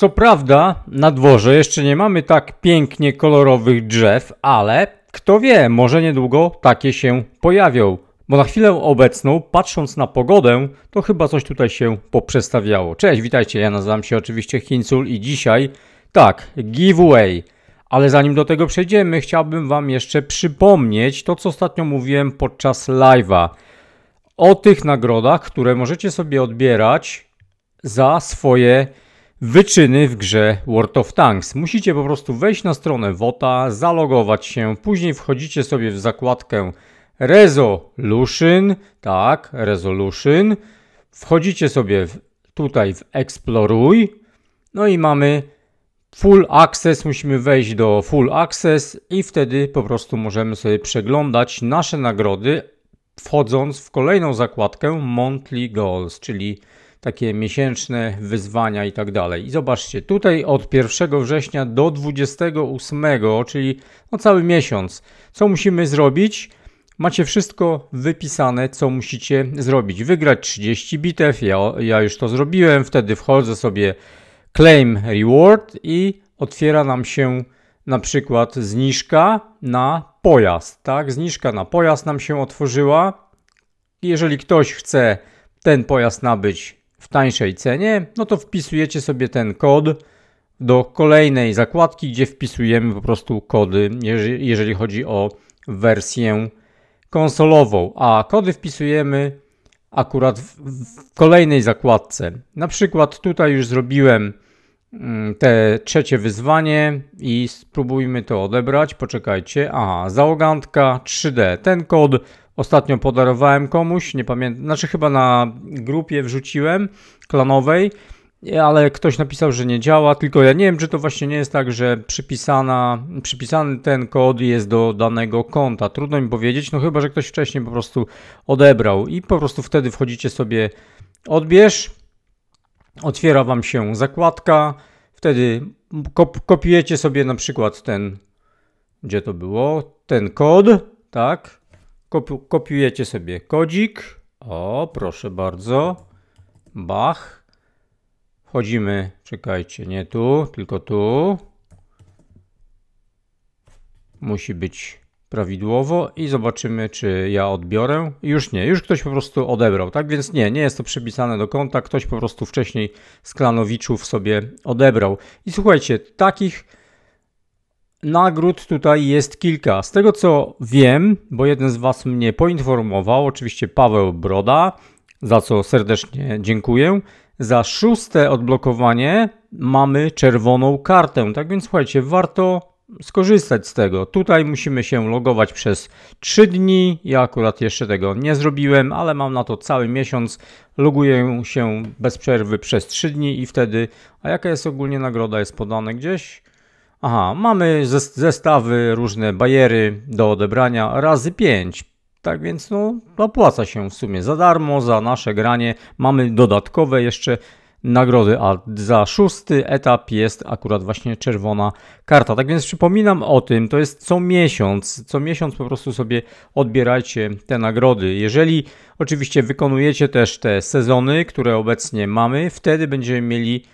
Co prawda, na dworze jeszcze nie mamy tak pięknie kolorowych drzew, ale kto wie, może niedługo takie się pojawią. Bo na chwilę obecną, patrząc na pogodę, to chyba coś tutaj się poprzestawiało. Cześć, witajcie, ja nazywam się oczywiście Hincul i dzisiaj, tak, giveaway. Ale zanim do tego przejdziemy, chciałbym Wam jeszcze przypomnieć to, co ostatnio mówiłem podczas live'a. O tych nagrodach, które możecie sobie odbierać za swoje wyczyny w grze World of Tanks. Musicie po prostu wejść na stronę WOTA, zalogować się, później wchodzicie sobie w zakładkę Resolution, tak, Resolution, wchodzicie sobie w, tutaj w Exploruj, no i mamy Full Access, musimy wejść do Full Access i wtedy po prostu możemy sobie przeglądać nasze nagrody, wchodząc w kolejną zakładkę Monthly Goals, czyli takie miesięczne wyzwania i tak dalej. I zobaczcie, tutaj od 1 września do 28, czyli no cały miesiąc, co musimy zrobić? Macie wszystko wypisane, co musicie zrobić. Wygrać 30 bitew, ja, ja już to zrobiłem, wtedy wchodzę sobie claim reward i otwiera nam się na przykład zniżka na pojazd, tak? Zniżka na pojazd nam się otworzyła. Jeżeli ktoś chce ten pojazd nabyć w tańszej cenie, no to wpisujecie sobie ten kod do kolejnej zakładki, gdzie wpisujemy po prostu kody, jeżeli chodzi o wersję konsolową, a kody wpisujemy akurat w, kolejnej zakładce. Na przykład tutaj już zrobiłem mm, te trzecie wyzwanie i spróbujmy to odebrać. Poczekajcie. A, załogantka 3D. Ten kod Ostatnio podarowałem komuś, nie pamiętam, znaczy chyba na grupie wrzuciłem klanowej, ale ktoś napisał, że nie działa, tylko ja nie wiem, czy to właśnie nie jest tak, że przypisana, przypisany ten kod jest do danego konta. Trudno mi powiedzieć, no chyba, że ktoś wcześniej po prostu odebrał i po prostu wtedy wchodzicie sobie odbierz, otwiera wam się zakładka, wtedy kop kopiujecie sobie na przykład ten, gdzie to było, ten kod, tak, kopiujecie sobie kodzik. O, proszę bardzo. Bach. Wchodzimy, czekajcie, nie tu, tylko tu. Musi być prawidłowo i zobaczymy, czy ja odbiorę. Już nie, już ktoś po prostu odebrał, tak? Więc nie, nie jest to przypisane do konta, ktoś po prostu wcześniej z klanowiczów sobie odebrał. I słuchajcie, takich Nagród tutaj jest kilka. Z tego co wiem, bo jeden z Was mnie poinformował, oczywiście Paweł Broda, za co serdecznie dziękuję. Za szóste odblokowanie mamy czerwoną kartę, tak więc słuchajcie, warto skorzystać z tego. Tutaj musimy się logować przez 3 dni. Ja akurat jeszcze tego nie zrobiłem, ale mam na to cały miesiąc. Loguję się bez przerwy przez 3 dni i wtedy. A jaka jest ogólnie nagroda? Jest podane gdzieś? Aha, mamy zestawy, różne bajery do odebrania razy 5. Tak więc no, opłaca się w sumie za darmo, za nasze granie. Mamy dodatkowe jeszcze nagrody, a za szósty etap jest akurat właśnie czerwona karta. Tak więc przypominam o tym, to jest co miesiąc, co miesiąc po prostu sobie odbierajcie te nagrody. Jeżeli oczywiście wykonujecie też te sezony, które obecnie mamy, wtedy będziemy mieli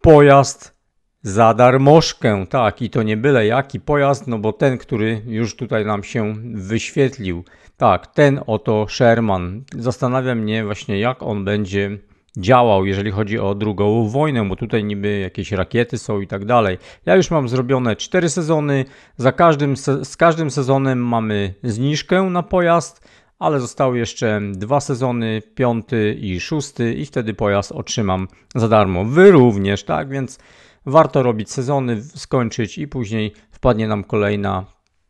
pojazd za darmożkę, tak, i to nie byle jaki pojazd, no bo ten, który już tutaj nam się wyświetlił, tak, ten oto Sherman. Zastanawia mnie właśnie, jak on będzie działał, jeżeli chodzi o drugą wojnę, bo tutaj niby jakieś rakiety są i tak dalej. Ja już mam zrobione cztery sezony, za każdym, z każdym sezonem mamy zniżkę na pojazd, ale zostały jeszcze dwa sezony, piąty i szósty i wtedy pojazd otrzymam za darmo. Wy również, tak, więc warto robić sezony, skończyć i później wpadnie nam kolejna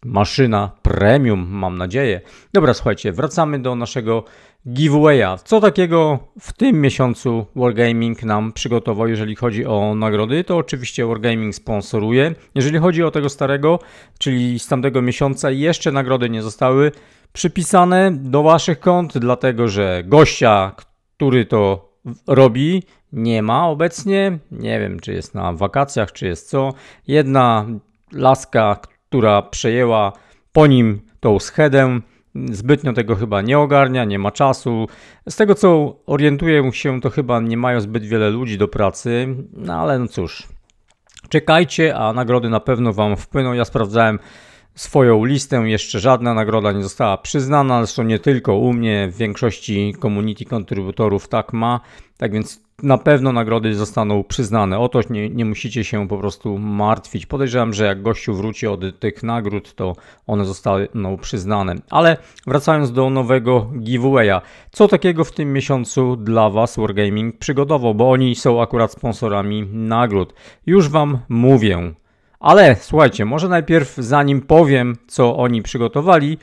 maszyna premium, mam nadzieję. Dobra, słuchajcie, wracamy do naszego giveawaya. Co takiego w tym miesiącu Wargaming nam przygotował, jeżeli chodzi o nagrody? To oczywiście Wargaming sponsoruje. Jeżeli chodzi o tego starego, czyli z tamtego miesiąca, jeszcze nagrody nie zostały przypisane do Waszych kont, dlatego że gościa, który to robi, nie ma obecnie. Nie wiem, czy jest na wakacjach, czy jest co. Jedna laska, która przejęła po nim tą schedę, zbytnio tego chyba nie ogarnia, nie ma czasu. Z tego co orientuję się, to chyba nie mają zbyt wiele ludzi do pracy, no ale no cóż. Czekajcie, a nagrody na pewno Wam wpłyną. Ja sprawdzałem swoją listę. Jeszcze żadna nagroda nie została przyznana, zresztą nie tylko u mnie, w większości community kontrybutorów tak ma. Tak więc na pewno nagrody zostaną przyznane. Otoż nie, nie musicie się po prostu martwić. Podejrzewam, że jak gościu wróci od tych nagród, to one zostaną przyznane. Ale wracając do nowego giveawaya. Co takiego w tym miesiącu dla Was Wargaming przygodowo, bo oni są akurat sponsorami nagród. Już Wam mówię. Ale słuchajcie, może najpierw zanim powiem, co oni przygotowali,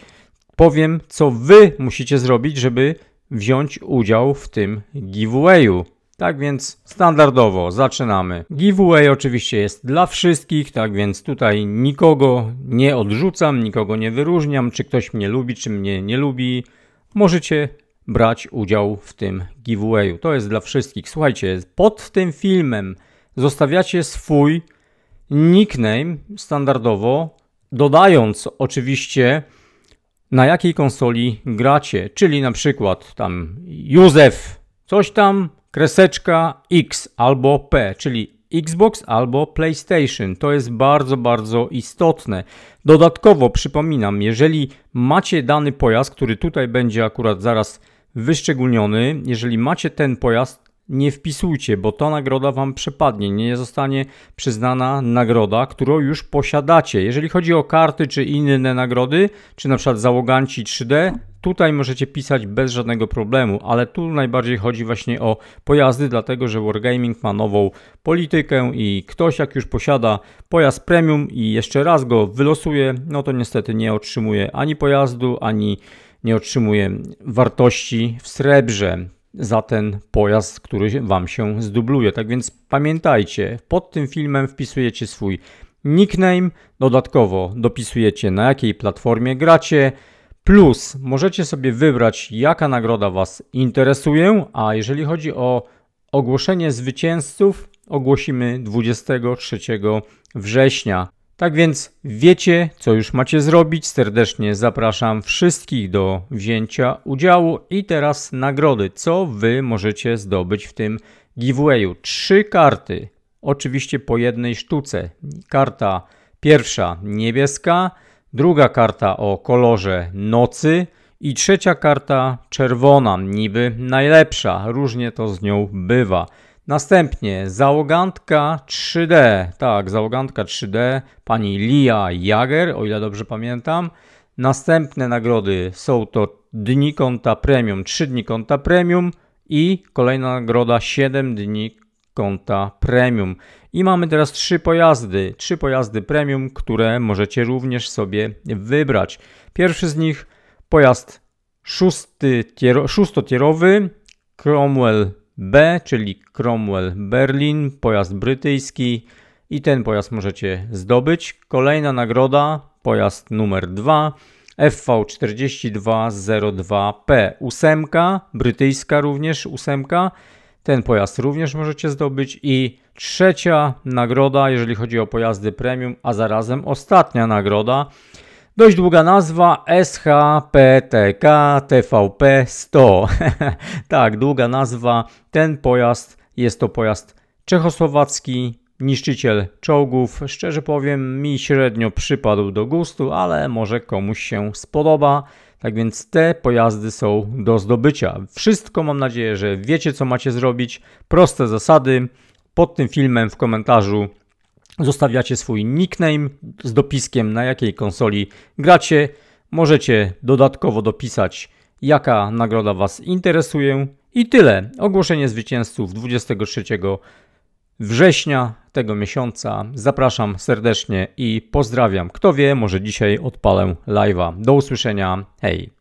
powiem, co wy musicie zrobić, żeby wziąć udział w tym giveawayu. Tak więc standardowo zaczynamy. Giveaway oczywiście jest dla wszystkich, tak więc tutaj nikogo nie odrzucam, nikogo nie wyróżniam, czy ktoś mnie lubi, czy mnie nie lubi. Możecie brać udział w tym giveawayu. To jest dla wszystkich. Słuchajcie, pod tym filmem zostawiacie swój nickname standardowo, dodając oczywiście na jakiej konsoli gracie, czyli na przykład tam Józef, coś tam, kreseczka X albo P, czyli Xbox albo PlayStation. To jest bardzo, bardzo istotne. Dodatkowo przypominam, jeżeli macie dany pojazd, który tutaj będzie akurat zaraz wyszczególniony, jeżeli macie ten pojazd, nie wpisujcie, bo ta nagroda Wam przepadnie, nie zostanie przyznana nagroda, którą już posiadacie. Jeżeli chodzi o karty czy inne nagrody, czy na przykład załoganci 3D, tutaj możecie pisać bez żadnego problemu, ale tu najbardziej chodzi właśnie o pojazdy, dlatego że Wargaming ma nową politykę i ktoś jak już posiada pojazd premium i jeszcze raz go wylosuje, no to niestety nie otrzymuje ani pojazdu, ani nie otrzymuje wartości w srebrze za ten pojazd, który Wam się zdubluje. Tak więc pamiętajcie, pod tym filmem wpisujecie swój nickname, dodatkowo dopisujecie na jakiej platformie gracie, plus możecie sobie wybrać jaka nagroda Was interesuje, a jeżeli chodzi o ogłoszenie zwycięzców, ogłosimy 23 września. Tak więc wiecie, co już macie zrobić. Serdecznie zapraszam wszystkich do wzięcia udziału. I teraz nagrody. Co wy możecie zdobyć w tym giveawayu? Trzy karty, oczywiście po jednej sztuce. Karta pierwsza niebieska, druga karta o kolorze nocy i trzecia karta czerwona, niby najlepsza. Różnie to z nią bywa. Następnie załogantka 3D. Tak, załogantka 3D pani Lia Jager, o ile dobrze pamiętam. Następne nagrody są to dni konta premium, 3 dni konta premium i kolejna nagroda 7 dni konta premium. I mamy teraz trzy pojazdy, trzy pojazdy premium, które możecie również sobie wybrać. Pierwszy z nich pojazd szóstotierowy Cromwell B, czyli Cromwell Berlin, pojazd brytyjski i ten pojazd możecie zdobyć. Kolejna nagroda, pojazd numer 2, FV4202P, ósemka, brytyjska również ósemka. Ten pojazd również możecie zdobyć i trzecia nagroda, jeżeli chodzi o pojazdy premium, a zarazem ostatnia nagroda Dość długa nazwa SHPTK TVP 100. tak, długa nazwa. Ten pojazd jest to pojazd czechosłowacki, niszczyciel czołgów. Szczerze powiem, mi średnio przypadł do gustu, ale może komuś się spodoba. Tak więc te pojazdy są do zdobycia. Wszystko mam nadzieję, że wiecie co macie zrobić. Proste zasady. Pod tym filmem w komentarzu Zostawiacie swój nickname z dopiskiem, na jakiej konsoli gracie. Możecie dodatkowo dopisać, jaka nagroda Was interesuje. I tyle. Ogłoszenie zwycięzców 23 września tego miesiąca. Zapraszam serdecznie i pozdrawiam. Kto wie, może dzisiaj odpalę live'a. Do usłyszenia. Hej!